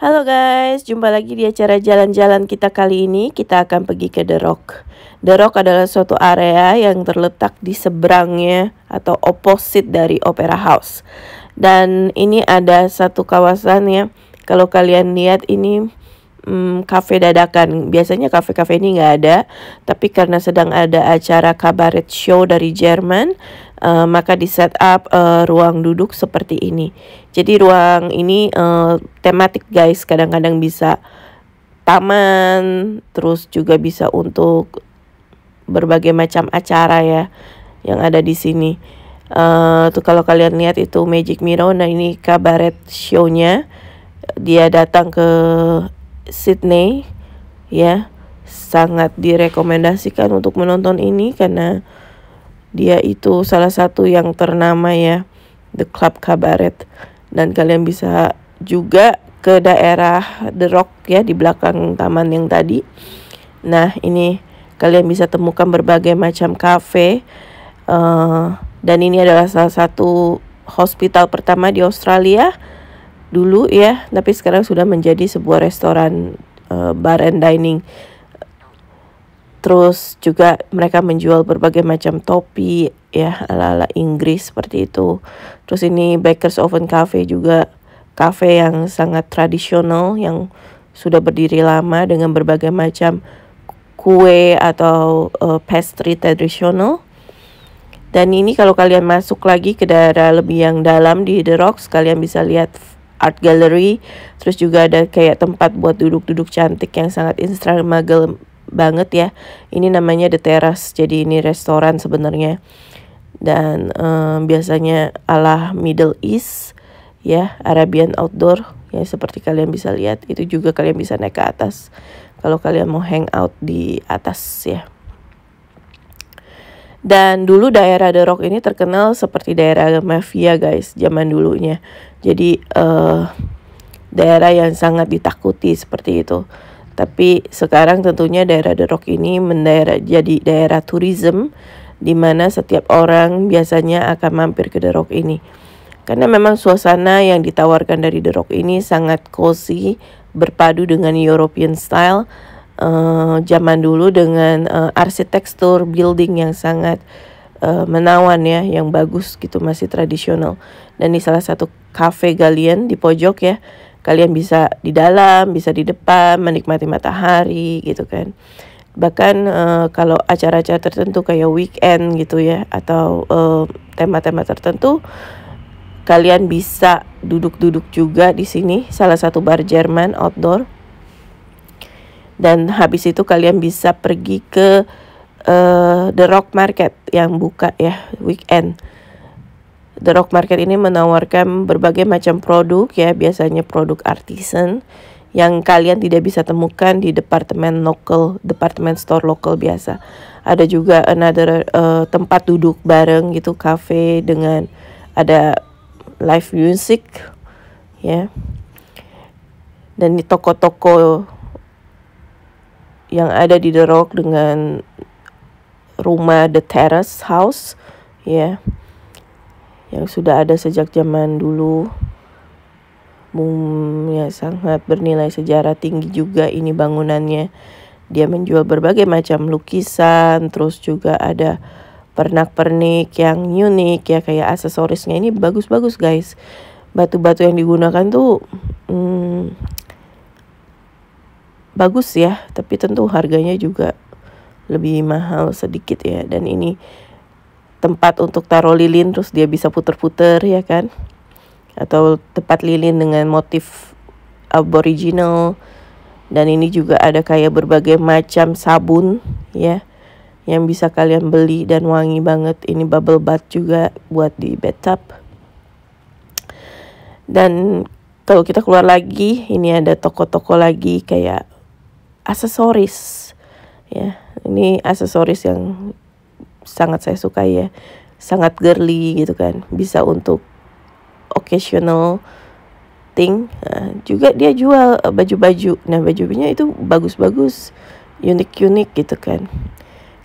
Halo guys, jumpa lagi di acara jalan-jalan kita kali ini. Kita akan pergi ke The Rock. The Rock adalah suatu area yang terletak di seberangnya atau opposite dari Opera House. Dan ini ada satu kawasan ya. Kalau kalian lihat ini hmm, kafe dadakan. Biasanya kafe-kafe ini nggak ada, tapi karena sedang ada acara kabaret show dari Jerman, uh, maka di setup uh, ruang duduk seperti ini. Jadi ruang ini uh, tematik guys, kadang-kadang bisa taman, terus juga bisa untuk berbagai macam acara ya yang ada di sini. Uh, tuh kalau kalian lihat itu Magic Mirror, nah ini kabaret shownya Dia datang ke Sydney ya. Sangat direkomendasikan untuk menonton ini karena dia itu salah satu yang ternama ya, The Club cabaret Dan kalian bisa juga ke daerah The Rock ya di belakang taman yang tadi. Nah, ini kalian bisa temukan berbagai macam cafe Uh, eh, dan ini adalah salah satu hospital pertama di Australia dulu ya, tapi sekarang sudah menjadi sebuah restoran uh, bar and dining. Terus juga mereka menjual berbagai macam topi ya ala-ala Inggris seperti itu. Terus ini Baker's Oven Cafe juga cafe yang sangat tradisional yang sudah berdiri lama dengan berbagai macam kue atau uh, pastry tradisional. Dan ini kalau kalian masuk lagi ke daerah lebih yang dalam di The Rocks, kalian bisa lihat art gallery, terus juga ada kayak tempat buat duduk-duduk cantik yang sangat instagramable banget ya. Ini namanya The Terrace. Jadi ini restoran sebenarnya. Dan um, biasanya ala Middle East ya, Arabian outdoor ya seperti kalian bisa lihat itu juga kalian bisa naik ke atas kalau kalian mau hangout di atas ya. Dan dulu daerah The Rock ini terkenal seperti daerah mafia guys, zaman dulunya. Jadi uh, daerah yang sangat ditakuti seperti itu. Tapi sekarang tentunya daerah The Rock ini mendaerah jadi daerah turism, di mana setiap orang biasanya akan mampir ke The Rock ini. Karena memang suasana yang ditawarkan dari The Rock ini sangat cozy, berpadu dengan European style uh, zaman dulu dengan uh, arsitektur building yang sangat uh, menawan ya, yang bagus gitu masih tradisional. Dan di salah satu cafe Galian di pojok ya, kalian bisa di dalam bisa di depan menikmati matahari gitu kan bahkan uh, kalau acara-acara tertentu kayak weekend gitu ya atau eh, tema-tema uh, tertentu kalian bisa duduk-duduk juga di sini salah satu bar Jerman outdoor dan habis itu kalian bisa pergi ke uh, the Rock Market yang buka ya weekend The Rock Market ini menawarkan berbagai macam produk ya, biasanya produk artisan yang kalian tidak bisa temukan di departemen lokal, departemen store lokal biasa. Ada juga another uh, tempat duduk bareng gitu, cafe dengan ada live music ya. Dan di toko-toko yang ada di The Rock dengan rumah The Terrace House ya. Yeah yang sudah ada sejak zaman dulu Boom, ya sangat bernilai sejarah tinggi juga ini bangunannya dia menjual berbagai macam lukisan terus juga ada pernak-pernik yang unik ya kayak aksesorisnya ini bagus-bagus guys batu-batu yang digunakan tuh hmm, bagus ya tapi tentu harganya juga lebih mahal sedikit ya dan ini tempat untuk taruh lilin terus dia bisa puter-puter ya kan atau tempat lilin dengan motif aboriginal dan ini juga ada kayak berbagai macam sabun ya yang bisa kalian beli dan wangi banget ini bubble bath juga buat di bathtub dan kalau kita keluar lagi ini ada toko-toko lagi kayak aksesoris ya ini aksesoris yang sangat saya suka ya sangat girly gitu kan bisa untuk occasional thing nah, juga dia jual eh, baju-baju nah baju-bajunya itu bagus-bagus unik-unik gitu kan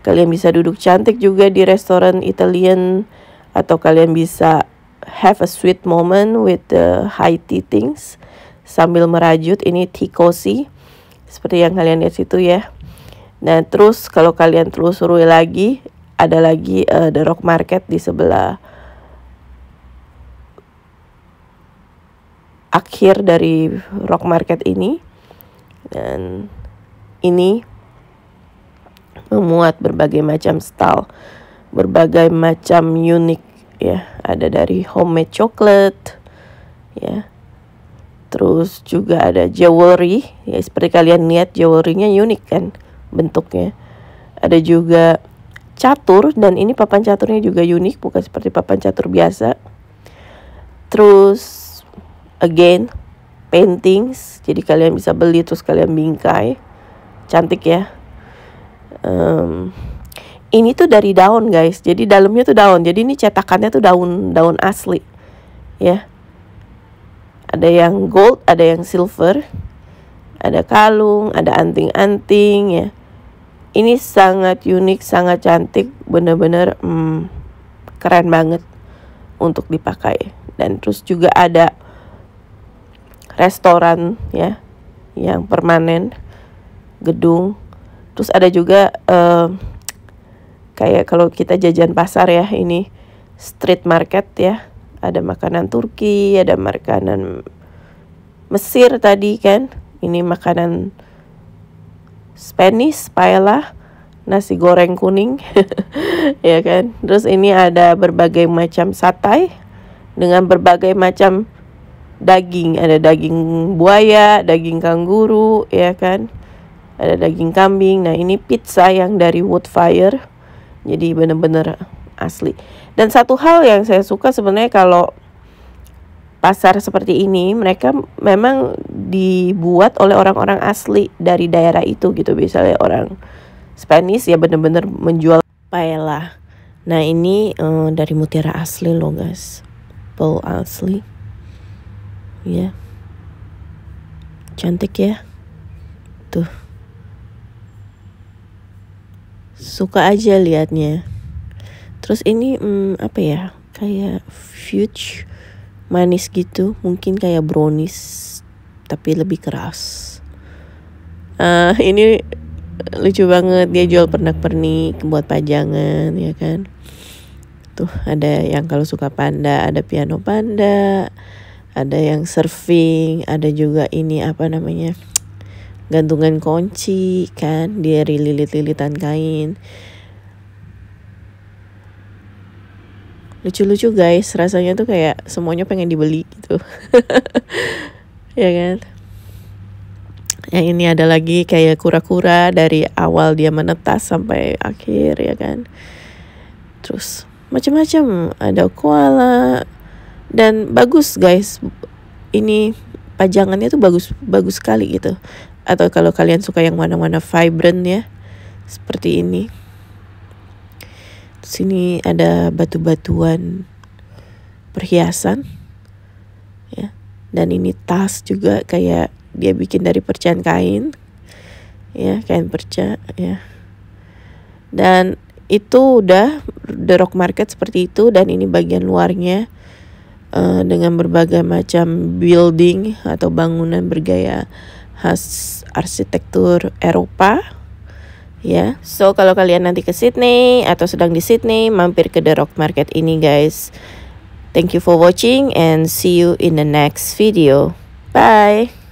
kalian bisa duduk cantik juga di restoran Italian atau kalian bisa have a sweet moment with the high tea things sambil merajut ini tea cozy seperti yang kalian lihat situ ya nah terus kalau kalian telusuri lagi ada lagi uh, The Rock Market di sebelah akhir dari Rock Market ini dan ini memuat berbagai macam style, berbagai macam unik ya. Ada dari homemade chocolate ya. Terus juga ada jewelry ya seperti kalian lihat jewelrynya unik kan bentuknya. Ada juga catur dan ini papan caturnya juga unik bukan seperti papan catur biasa terus again paintings jadi kalian bisa beli terus kalian bingkai cantik ya um, ini tuh dari daun guys jadi dalamnya tuh daun jadi ini cetakannya tuh daun daun asli ya ada yang gold ada yang silver ada kalung ada anting-anting ya ini sangat unik sangat cantik bener-bener hmm, keren banget untuk dipakai dan terus juga ada restoran ya yang permanen gedung terus ada juga eh, kayak kalau kita jajan pasar ya ini street market ya ada makanan Turki ada makanan Mesir tadi kan ini makanan Spanish paella nasi goreng kuning ya kan terus ini ada berbagai macam sate dengan berbagai macam daging ada daging buaya daging kanguru ya kan ada daging kambing nah ini pizza yang dari wood fire jadi bener-bener asli dan satu hal yang saya suka sebenarnya kalau pasar seperti ini mereka memang dibuat oleh orang-orang asli dari daerah itu gitu misalnya orang Spanish ya bener-bener menjual paella nah ini um, dari mutiara asli loh guys pearl asli ya yeah. cantik ya tuh suka aja liatnya terus ini hmm, apa ya kayak future manis gitu mungkin kayak brownies tapi lebih keras uh, ini lucu banget dia jual pernak-pernik buat pajangan ya kan tuh ada yang kalau suka panda ada piano panda ada yang surfing ada juga ini apa namanya gantungan kunci kan dia lilit-lilitan kain lucu-lucu guys rasanya tuh kayak semuanya pengen dibeli gitu ya kan yang ini ada lagi kayak kura-kura dari awal dia menetas sampai akhir ya kan terus macam-macam ada koala dan bagus guys ini pajangannya tuh bagus bagus sekali gitu atau kalau kalian suka yang mana mana vibrant ya seperti ini sini ada batu-batuan perhiasan ya dan ini tas juga kayak dia bikin dari percaan kain ya kain perca ya dan itu udah the rock market seperti itu dan ini bagian luarnya uh, dengan berbagai macam building atau bangunan bergaya khas arsitektur Eropa ya. So kalau kalian nanti ke Sydney atau sedang di Sydney, mampir ke The Rock Market ini guys. Thank you for watching and see you in the next video. Bye.